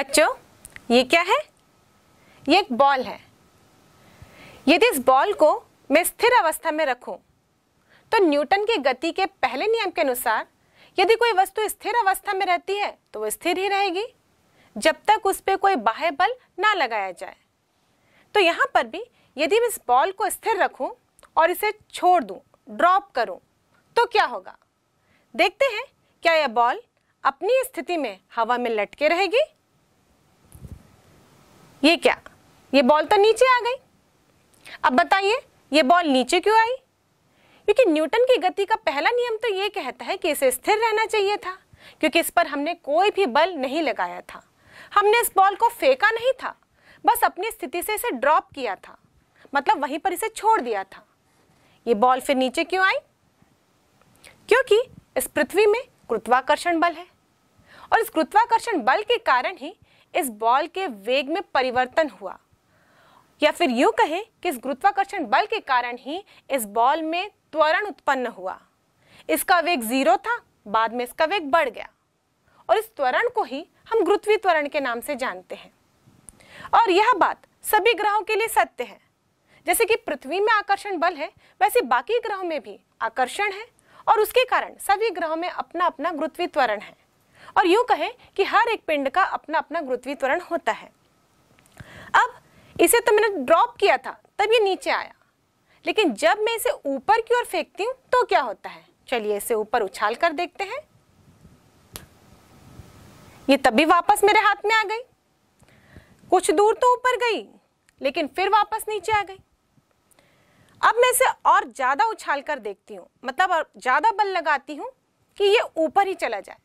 बच्चों ये क्या है ये एक बॉल है यदि इस बॉल को मैं स्थिर अवस्था में रखूं, तो न्यूटन की गति के पहले नियम के अनुसार यदि कोई वस्तु स्थिर अवस्था में रहती है तो वो स्थिर ही रहेगी जब तक उस पर कोई बाह्य बल ना लगाया जाए तो यहाँ पर भी यदि मैं इस बॉल को स्थिर रखूं और इसे छोड़ दूं, ड्रॉप करूं, तो क्या होगा देखते हैं क्या यह बॉल अपनी स्थिति में हवा में लटके रहेगी ये क्या ये बॉल तो नीचे आ गई अब बताइए ये बॉल नीचे क्यों आई क्योंकि न्यूटन की गति का पहला नियम तो ये कहता है कि इसे स्थिर रहना चाहिए था क्योंकि इस पर हमने कोई भी बल नहीं लगाया था हमने इस बॉल को फेंका नहीं था बस अपनी स्थिति से इसे ड्रॉप किया था मतलब वहीं पर इसे छोड़ दिया था ये बॉल फिर नीचे क्यों आई क्योंकि इस पृथ्वी में गुरुत्वाकर्षण बल है और इस गुरुत्वाकर्षण बल के कारण ही इस बॉल के वेग में परिवर्तन हुआ या फिर यू कहें कि इस गुरुत्वाकर्षण बल के कारण ही इस बॉल में त्वरण उत्पन्न हुआ इसका वेग जीरो था बाद में इसका वेग बढ़ गया और इस त्वरण को ही हम गुरुत्वी त्वरण के नाम से जानते हैं और यह बात सभी ग्रहों के लिए सत्य है जैसे कि पृथ्वी में आकर्षण बल है वैसे बाकी ग्रहों में भी आकर्षण है और उसके कारण सभी ग्रहों में अपना अपना गुरुत्वी त्वरण है और यूं कहें कि हर एक पिंड का अपना अपना गुरुत्वीय त्वरण होता है अब इसे तो मैंने ड्रॉप किया था तब ये नीचे आया लेकिन जब मैं इसे ऊपर की ओर फेंकती हूँ तो क्या होता है चलिए इसे ऊपर उछाल कर देखते हैं ये तभी वापस मेरे हाथ में आ गई कुछ दूर तो ऊपर गई लेकिन फिर वापस नीचे आ गई अब मैं इसे और ज़्यादा उछाल कर देखती हूँ मतलब ज़्यादा बल लगाती हूँ कि ये ऊपर ही चला जाए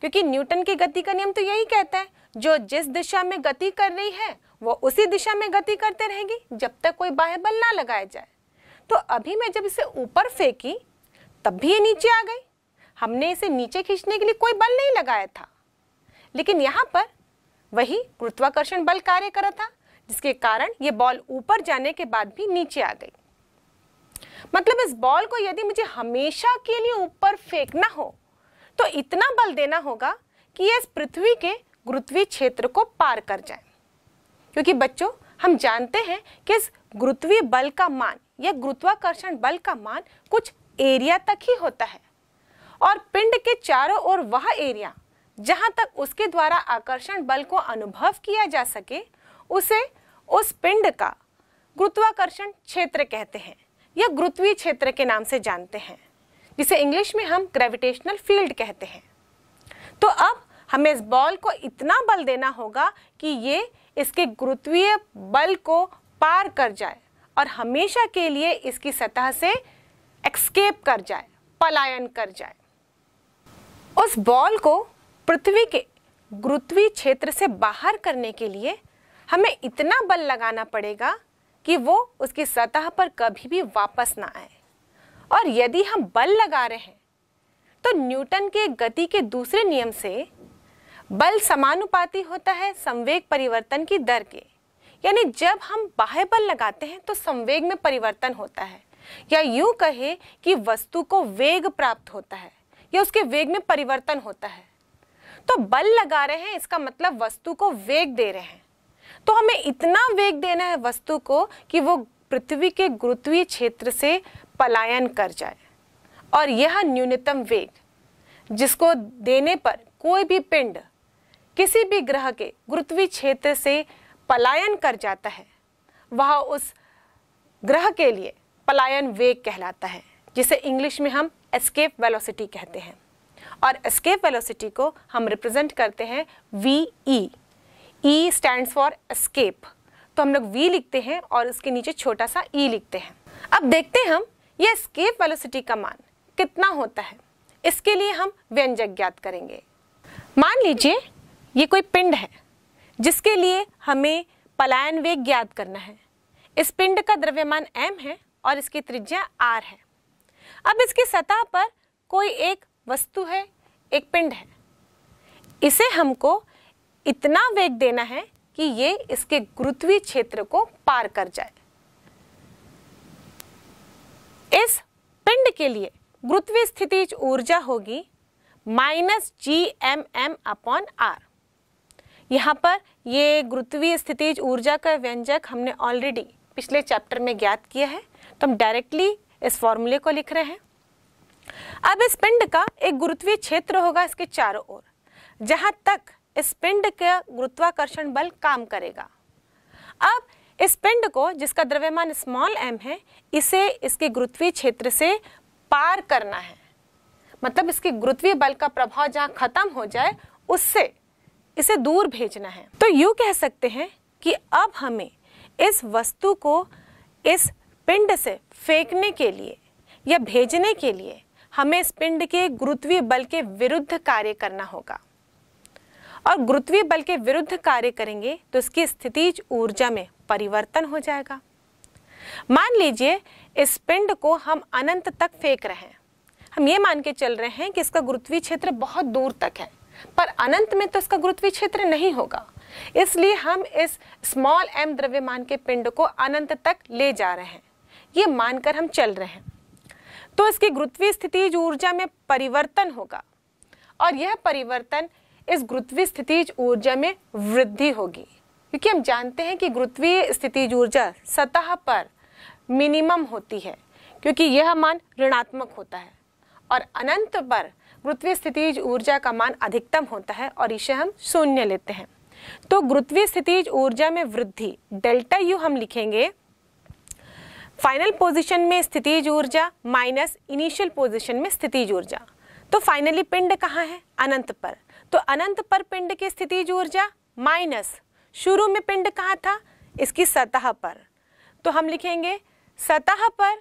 क्योंकि न्यूटन की गति का नियम तो यही कहता है जो जिस दिशा में गति कर रही है वो उसी दिशा में गति करते रहेगी जब तक कोई बाह्य बल ना लगाया जाए तो अभी मैं जब इसे ऊपर फेंकी तब भी ये नीचे आ गई हमने इसे नीचे खींचने के लिए कोई बल नहीं लगाया था लेकिन यहाँ पर वही गुरुत्वाकर्षण बल कार्य करा था जिसके कारण ये बॉल ऊपर जाने के बाद भी नीचे आ गई मतलब इस बॉल को यदि मुझे हमेशा के लिए ऊपर फेंकना हो तो इतना बल देना होगा कि ये इस पृथ्वी के गुरुत्वीय क्षेत्र को पार कर जाए क्योंकि बच्चों हम जानते हैं कि इस गुरुत्वीय बल का मान या गुरुत्वाकर्षण बल का मान कुछ एरिया तक ही होता है और पिंड के चारों ओर वह एरिया जहाँ तक उसके द्वारा आकर्षण बल को अनुभव किया जा सके उसे उस पिंड का गुरुत्वाकर्षण क्षेत्र कहते हैं या गुरुत्वीय क्षेत्र के नाम से जानते हैं जिसे इंग्लिश में हम ग्रेविटेशनल फील्ड कहते हैं तो अब हमें इस बॉल को इतना बल देना होगा कि ये इसके गुरुत्वीय बल को पार कर जाए और हमेशा के लिए इसकी सतह से एक्सकेप कर जाए पलायन कर जाए उस बॉल को पृथ्वी के गुरुत्वीय क्षेत्र से बाहर करने के लिए हमें इतना बल लगाना पड़ेगा कि वो उसकी सतह पर कभी भी वापस ना आए और यदि हम बल लगा रहे हैं तो न्यूटन के गति के दूसरे नियम से बल समानुपाती होता है संवेग परिवर्तन की दर के यानी जब हम बाह्य बल लगाते हैं तो संवेग में परिवर्तन होता है या यूं कहे कि वस्तु को वेग प्राप्त होता है या उसके वेग में परिवर्तन होता है तो बल लगा रहे हैं इसका मतलब वस्तु को वेग दे रहे हैं तो हमें इतना वेग देना है वस्तु को कि वो पृथ्वी के गुरुत्वीय क्षेत्र से पलायन कर जाए और यह न्यूनतम वेग जिसको देने पर कोई भी पिंड किसी भी ग्रह के गुरुत्वीय क्षेत्र से पलायन कर जाता है वह उस ग्रह के लिए पलायन वेग कहलाता है जिसे इंग्लिश में हम एस्केप वेलोसिटी कहते हैं और एस्केप वेलोसिटी को हम रिप्रेजेंट करते हैं V E E stand for escape तो हम लोग वी लिखते हैं और उसके नीचे छोटा सा ई e लिखते हैं अब देखते हैं हम यह स्केप वेलोसिटी का मान कितना होता है इसके लिए हम व्यंजक ज्ञात करेंगे मान लीजिए ये कोई पिंड है जिसके लिए हमें पलायन वेग ज्ञात करना है इस पिंड का द्रव्यमान m है और इसकी त्रिज्या r है अब इसकी सतह पर कोई एक वस्तु है एक पिंड है इसे हमको इतना वेग देना है कि ये इसके गुरुत्वीय क्षेत्र को पार कर जाए इस पिंड के लिए गुरुत्वीय स्थिति ऊर्जा होगी minus G M M upon R यहाँ पर ये गुरुत्वीय स्थिति ऊर्जा का व्यंजक हमने ऑलरेडी पिछले चैप्टर में ज्ञात किया है तो हम डायरेक्टली इस फॉर्मूले को लिख रहे हैं अब इस पिंड का एक गुरुत्वीय क्षेत्र होगा इसके चारों ओर जहाँ तक इस पिंड का गुरुत्वाकर्षण बल काम करेगा अब इस पिंड को जिसका द्रव्यमान स्मॉल एम है इसे इसके गुरुत्वीय क्षेत्र से पार करना है मतलब इसके गुरुत्वीय बल का प्रभाव जहाँ खत्म हो जाए उससे इसे दूर भेजना है तो यू कह सकते हैं कि अब हमें इस वस्तु को इस पिंड से फेंकने के लिए या भेजने के लिए हमें इस पिंड के गुरुत्वीय बल के विरुद्ध कार्य करना होगा और गुरुत्वीय बल के विरुद्ध कार्य करेंगे तो इसकी स्थितिज ऊर्जा में परिवर्तन हो जाएगा मान लीजिए इस पिंड को हम अनंत तक फेंक रहे हैं हम ये मान के चल रहे हैं कि इसका गुरुत्वीय क्षेत्र बहुत दूर तक है पर अनंत में तो इसका गुरुत्वीय क्षेत्र नहीं होगा इसलिए हम इस स्मॉल एम द्रव्यमान के पिंड को अनंत तक ले जा रहे हैं ये मानकर हम चल रहे हैं तो इसकी गुरुत्वीय स्थितिज ऊर्जा में परिवर्तन होगा और यह परिवर्तन इस गुरुत्वीय स्थितिज ऊर्जा में वृद्धि होगी क्योंकि हम जानते हैं कि गुरुत्वीय स्थिति ऊर्जा सतह पर मिनिमम होती है क्योंकि यह मान ऋणात्मक होता है और अनंत पर गुरुत्वीय स्थिति ऊर्जा का मान अधिकतम होता है और इसे हम शून्य लेते हैं तो गुरुत्वीय स्थिति ऊर्जा में वृद्धि डेल्टा यू हम लिखेंगे फाइनल पोजीशन में स्थितिज ऊर्जा माइनस इनिशियल पोजीशन में स्थिति ऊर्जा तो फाइनली पिंड कहाँ है अनंत पर तो अनंत पर पिंड की स्थिति ऊर्जा माइनस शुरू में पिंड कहाँ था इसकी सतह पर तो हम लिखेंगे सतह पर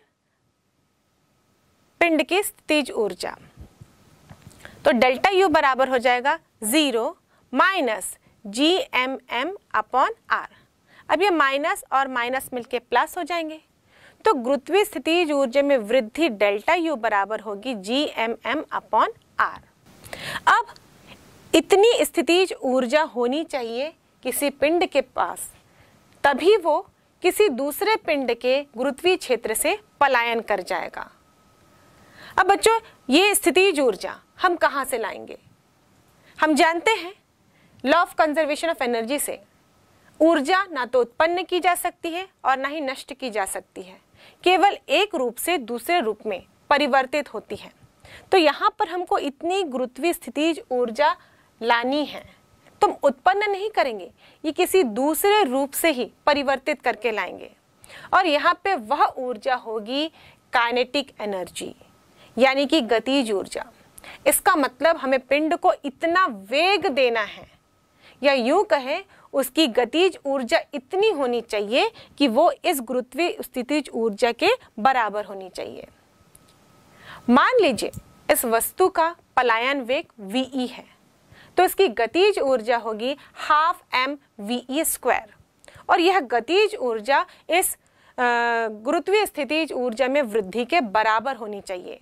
पिंड की तेज ऊर्जा तो डेल्टा यू बराबर हो जाएगा zero minus G M M upon R अब ये माइनस और माइनस मिलके प्लस हो जाएंगे तो गुरुत्वीय स्थितिज ऊर्जा में वृद्धि डेल्टा यू बराबर होगी G M M upon R अब इतनी स्थितिज ऊर्जा होनी चाहिए किसी पिंड के पास तभी वो किसी दूसरे पिंड के गुरुत्वीय क्षेत्र से पलायन कर जाएगा अब बच्चों ये स्थितिज ऊर्जा हम कहाँ से लाएंगे हम जानते हैं law of conservation of energy से ऊर्जा ना तो उत्पन्न की जा सकती है और ना ही नष्ट की जा सकती है केवल एक रूप से दूसरे रूप में परिवर्तित होती है तो यहाँ पर हमको इतनी गुरुत्वीय स्थितिज ऊर्जा लानी है तुम उत्पन्न नहीं करेंगे ये किसी दूसरे रूप से ही परिवर्तित करके लाएंगे और यहाँ पे वह ऊर्जा होगी काइनेटिक एनर्जी यानी कि गतिज ऊर्जा इसका मतलब हमें पिंड को इतना वेग देना है या यूं कहें उसकी गतिज ऊर्जा इतनी होनी चाहिए कि वो इस गुरुत्वीय स्थितिज ऊर्जा के बराबर होनी चाहिए मान लीजिए इस वस्तु का पलायन वेग वीई e है तो इसकी गतिज ऊर्जा होगी half M V E square और यह गतिज ऊर्जा इस गुरुत्वीय स्थितिज ऊर्जा में वृद्धि के बराबर होनी चाहिए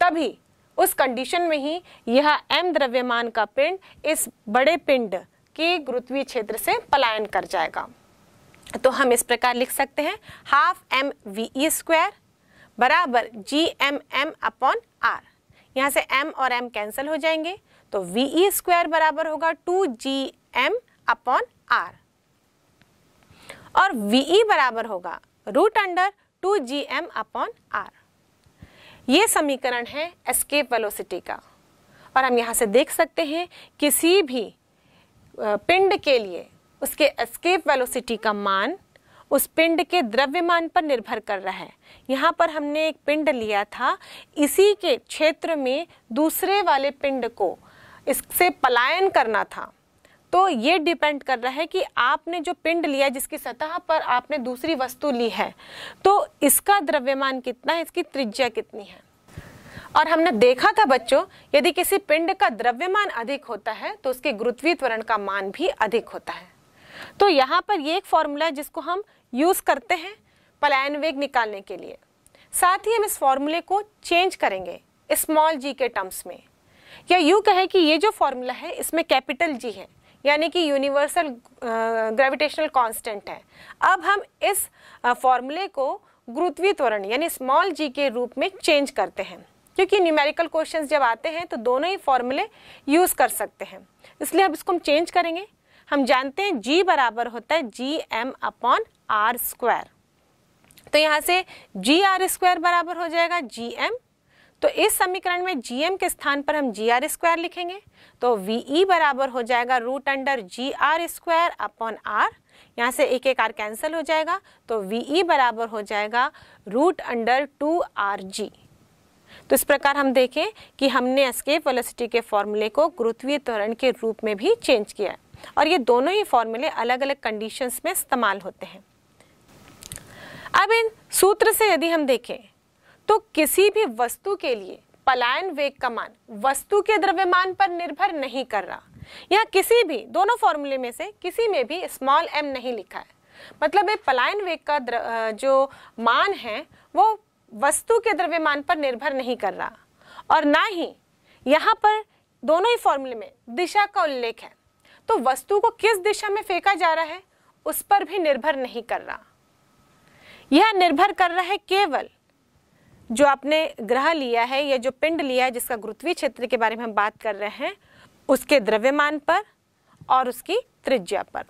तभी उस कंडीशन में ही यह एम द्रव्यमान का पिंड इस बड़े पिंड के गुरुत्वीय क्षेत्र से पलायन कर जाएगा तो हम इस प्रकार लिख सकते हैं half M V E square बराबर G M M upon R यहाँ से एम और एम कैंसिल हो जाएंगे तो वी स्क्वायर e बराबर होगा two G M upon R और वीई e बराबर होगा root under two G M upon R ये समीकरण है एस्केप वेलोसिटी का और हम यहाँ से देख सकते हैं किसी भी पिंड के लिए उसके एस्केप वेलोसिटी का मान उस पिंड के द्रव्यमान पर निर्भर कर रहा है यहाँ पर हमने एक पिंड लिया था इसी के क्षेत्र में दूसरे वाले पिंड को इससे पलायन करना था तो ये डिपेंड कर रहा है कि आपने जो पिंड लिया जिसकी सतह पर आपने दूसरी वस्तु ली है तो इसका द्रव्यमान कितना है इसकी त्रिज्या कितनी है और हमने देखा था बच्चों यदि किसी पिंड का द्रव्यमान अधिक होता है तो उसके गुरुत्वीय त्वरण का मान भी अधिक होता है तो यहाँ पर ये एक फॉर्मूला है जिसको हम यूज़ करते हैं पलायन वेग निकालने के लिए साथ ही हम इस फॉर्मूले को चेंज करेंगे स्मॉल जी के टर्म्स में या यूँ कहें कि ये जो फॉर्मूला है इसमें कैपिटल जी है यानी कि यूनिवर्सल ग्रेविटेशनल कांस्टेंट है अब हम इस फॉर्मूले को गुरुत्वीय त्वरण यानी स्मॉल जी के रूप में चेंज करते हैं क्योंकि न्यूमेरिकल क्वेश्चंस जब आते हैं तो दोनों ही फॉर्मूले यूज़ कर सकते हैं इसलिए अब इसको हम चेंज करेंगे हम जानते हैं जी बराबर होता है G M upon R square तो यहाँ से जी आर स्क्वायर बराबर हो जाएगा जी एम तो इस समीकरण में जीएम के स्थान पर हम जी आर स्क्वायर लिखेंगे तो वी बराबर हो जाएगा root under G R square upon R यहाँ से एक एक आर कैंसिल हो जाएगा तो वी बराबर हो जाएगा root under two R G तो इस प्रकार हम देखें कि हमने एस्केप वेलोसिटी के फॉर्मूले को गुरुत्वीय त्वरण के रूप में भी चेंज किया और ये दोनों ही फॉर्मूले अलग अलग कंडीशंस में इस्तेमाल होते हैं अब इन सूत्र से यदि हम देखें तो किसी भी वस्तु के लिए पलायन वेग का मान वस्तु के द्रव्यमान पर निर्भर नहीं कर रहा या किसी भी दोनों फॉर्मूले में से किसी में भी स्मॉल एम नहीं लिखा है मतलब ये पलायन वेग का जो मान है वो वस्तु के द्रव्यमान पर निर्भर नहीं कर रहा और ना ही यहाँ पर दोनों ही फॉर्मूले में दिशा का उल्लेख है तो वस्तु को किस दिशा में फेंका जा रहा है उस पर भी निर्भर नहीं कर रहा यह निर्भर कर रहा है केवल जो आपने ग्रह लिया है या जो पिंड लिया है जिसका गुरुत्वीय क्षेत्र के बारे में हम बात कर रहे हैं उसके द्रव्यमान पर और उसकी त्रिज्या पर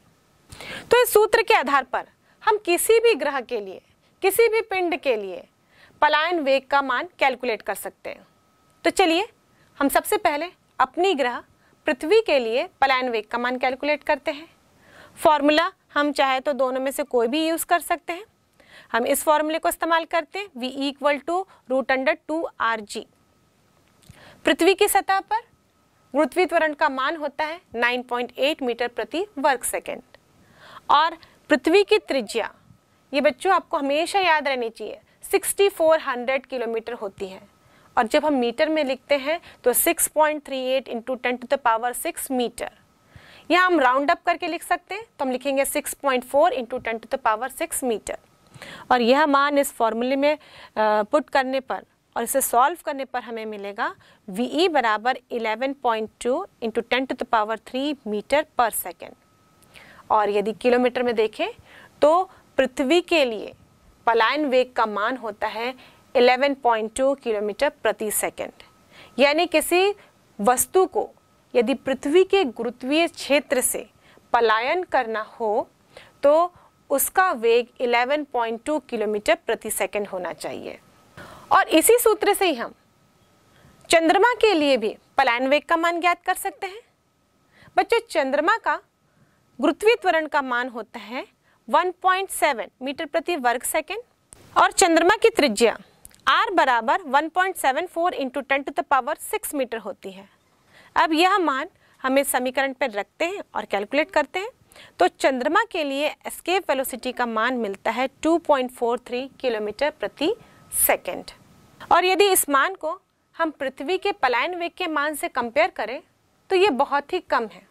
तो इस सूत्र के आधार पर हम किसी भी ग्रह के लिए किसी भी पिंड के लिए पलायन वेग का मान कैलकुलेट कर सकते हैं तो चलिए हम सबसे पहले अपनी ग्रह पृथ्वी के लिए पलायन वेग का मान कैलकुलेट करते हैं फॉर्मूला हम चाहे तो दोनों में से कोई भी यूज़ कर सकते हैं हम इस फॉर्मूले को इस्तेमाल करते हैं V equal to root under two R G पृथ्वी की सतह पर गुरुत्वी त्वरण का मान होता है 9.8 मीटर प्रति वर्ग सेकेंड और पृथ्वी की त्रिज्या ये बच्चों आपको हमेशा याद रहनी चाहिए 6400 किलोमीटर होती है और जब हम मीटर में लिखते हैं तो 6.38 point three eight into ten to the power six metre या हम राउंड अप करके लिख सकते हैं तो हम लिखेंगे 6.4 point four into ten to the power six metre और यह मान इस फॉर्मूले में पुट करने पर और इसे सॉल्व करने पर हमें मिलेगा वी ई e बराबर eleven point two into ten to the power three metre per second और यदि किलोमीटर में देखें तो पृथ्वी के लिए पलायन वेग का मान होता है इलेवन पॉइंट टू किलोमीटर प्रति सेकेंड यानी किसी वस्तु को यदि पृथ्वी के गुरुत्वीय क्षेत्र से पलायन करना हो तो उसका वेग 11.2 किलोमीटर प्रति सेकंड होना चाहिए और इसी सूत्र से ही हम चंद्रमा के लिए भी पलायन वेग का मान ज्ञात कर सकते हैं बच्चों चंद्रमा का गुरुत्वीय त्वरण का मान होता है 1.7 मीटर प्रति वर्ग सेकेंड और चंद्रमा की त्रिज्या आर बराबर 1.74 point seven four into ten to the power six metre होती है अब यह मान हम इस समीकरण पर रखते हैं और कैलकुलेट करते हैं तो चंद्रमा के लिए एस्केप वेलोसिटी का मान मिलता है 2.43 किलोमीटर प्रति सेकंड और यदि इस मान को हम पृथ्वी के पलायन वेग के मान से कंपेयर करें तो ये बहुत ही कम है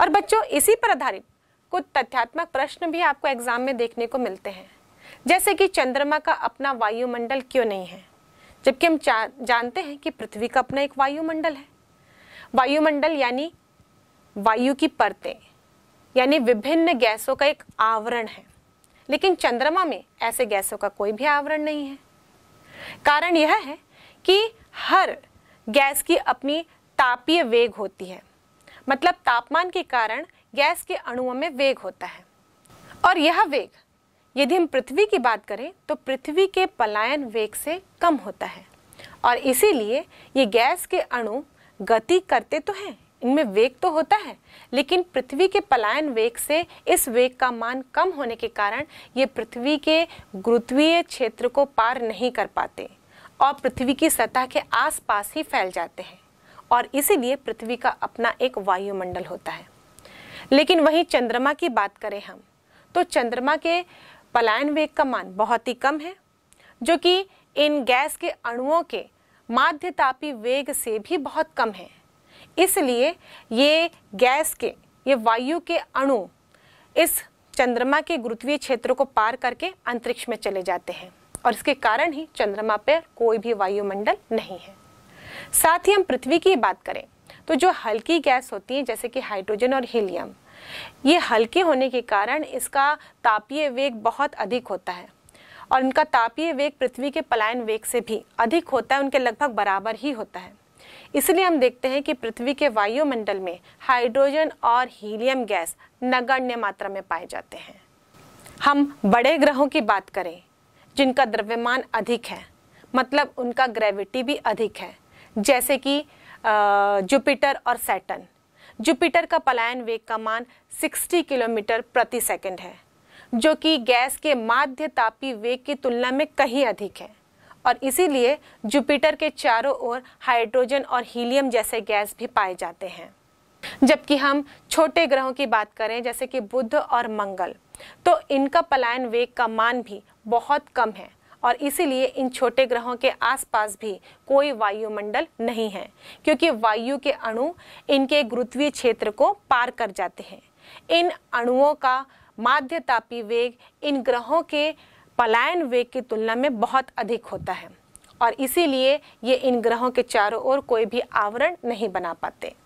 और बच्चों इसी पर आधारित कुछ तथ्यात्मक प्रश्न भी आपको एग्जाम में देखने को मिलते हैं जैसे कि चंद्रमा का अपना वायुमंडल क्यों नहीं है जबकि हम जानते हैं कि पृथ्वी का अपना एक वायुमंडल है वायुमंडल यानी वायु की परतें यानी विभिन्न गैसों का एक आवरण है लेकिन चंद्रमा में ऐसे गैसों का कोई भी आवरण नहीं है कारण यह है कि हर गैस की अपनी तापीय वेग होती है मतलब तापमान के कारण गैस के अणुओं में वेग होता है और यह वेग यदि हम पृथ्वी की बात करें तो पृथ्वी के पलायन वेग से कम होता है और इसीलिए ये गैस के अणु गति करते तो हैं उनमें वेग तो होता है लेकिन पृथ्वी के पलायन वेग से इस वेग का मान कम होने के कारण ये पृथ्वी के गुरुत्वीय क्षेत्र को पार नहीं कर पाते और पृथ्वी की सतह के आसपास ही फैल जाते हैं और इसीलिए पृथ्वी का अपना एक वायुमंडल होता है लेकिन वही चंद्रमा की बात करें हम तो चंद्रमा के पलायन वेग का मान बहुत ही कम है जो कि इन गैस के अणुओं के माध्य तापी वेग से भी बहुत कम है इसलिए ये गैस के ये वायु के अणु इस चंद्रमा के गुरुत्वीय क्षेत्र को पार करके अंतरिक्ष में चले जाते हैं और इसके कारण ही चंद्रमा पर कोई भी वायुमंडल नहीं है साथ ही हम पृथ्वी की बात करें तो जो हल्की गैस होती है जैसे कि हाइड्रोजन और हीलियम ये हल्के होने के कारण इसका तापीय वेग बहुत अधिक होता है और इनका तापीय वेग पृथ्वी के पलायन वेग से भी अधिक होता है उनके लगभग बराबर ही होता है इसलिए हम देखते हैं कि पृथ्वी के वायुमंडल में हाइड्रोजन और हीलियम गैस नगण्य मात्रा में पाए जाते हैं हम बड़े ग्रहों की बात करें जिनका द्रव्यमान अधिक है मतलब उनका ग्रेविटी भी अधिक है जैसे कि जुपिटर और सैटन जुपिटर का पलायन वेग का मान 60 किलोमीटर प्रति सेकंड है जो कि गैस के माध्य तापी वेग की तुलना में कहीं अधिक है और इसीलिए जुपिटर के चारों ओर हाइड्रोजन और हीलियम जैसे गैस भी पाए जाते हैं जबकि हम छोटे ग्रहों की बात करें जैसे कि बुध और मंगल तो इनका पलायन वेग का मान भी बहुत कम है और इसीलिए इन छोटे ग्रहों के आसपास भी कोई वायुमंडल नहीं है क्योंकि वायु के अणु इनके गुरुत्वीय क्षेत्र को पार कर जाते हैं इन अणुओं का माध्यतापी वेग इन ग्रहों के पलायन वेग की तुलना में बहुत अधिक होता है और इसीलिए ये इन ग्रहों के चारों ओर कोई भी आवरण नहीं बना पाते